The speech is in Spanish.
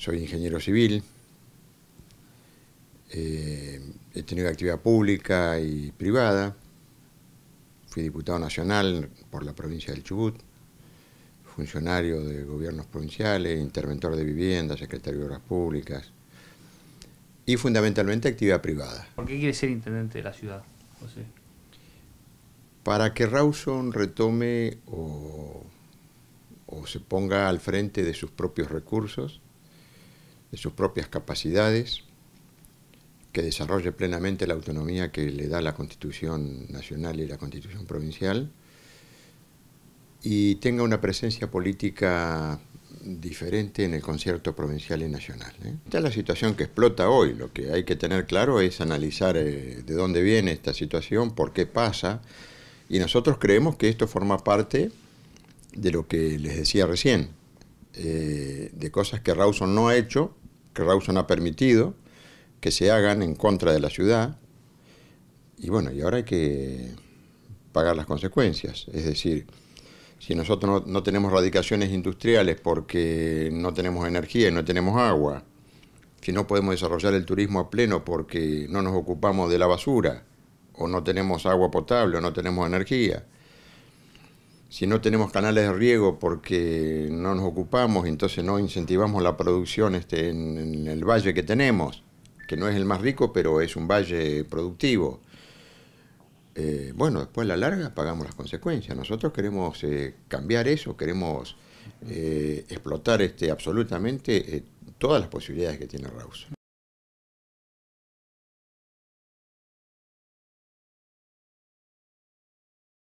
soy ingeniero civil, eh, he tenido actividad pública y privada, fui diputado nacional por la provincia del Chubut, funcionario de gobiernos provinciales, interventor de viviendas, secretario de Obras Públicas y fundamentalmente actividad privada. ¿Por qué quiere ser intendente de la ciudad, José? Para que Rawson retome o se ponga al frente de sus propios recursos de sus propias capacidades, que desarrolle plenamente la autonomía que le da la Constitución Nacional y la Constitución Provincial, y tenga una presencia política diferente en el concierto provincial y nacional. ¿eh? Esta es la situación que explota hoy. Lo que hay que tener claro es analizar eh, de dónde viene esta situación, por qué pasa. Y nosotros creemos que esto forma parte de lo que les decía recién, eh, de cosas que Rawson no ha hecho que Rawson ha permitido que se hagan en contra de la ciudad. Y bueno, y ahora hay que pagar las consecuencias. Es decir, si nosotros no, no tenemos radicaciones industriales porque no tenemos energía y no tenemos agua, si no podemos desarrollar el turismo a pleno porque no nos ocupamos de la basura, o no tenemos agua potable, o no tenemos energía, si no tenemos canales de riego porque no nos ocupamos, entonces no incentivamos la producción este, en, el valle que tenemos, que no es el más rico, pero es un valle productivo. Eh, bueno, después a la larga pagamos las consecuencias. Nosotros queremos eh, cambiar eso, queremos eh, explotar este, absolutamente todas las posibilidades que tiene Rausa.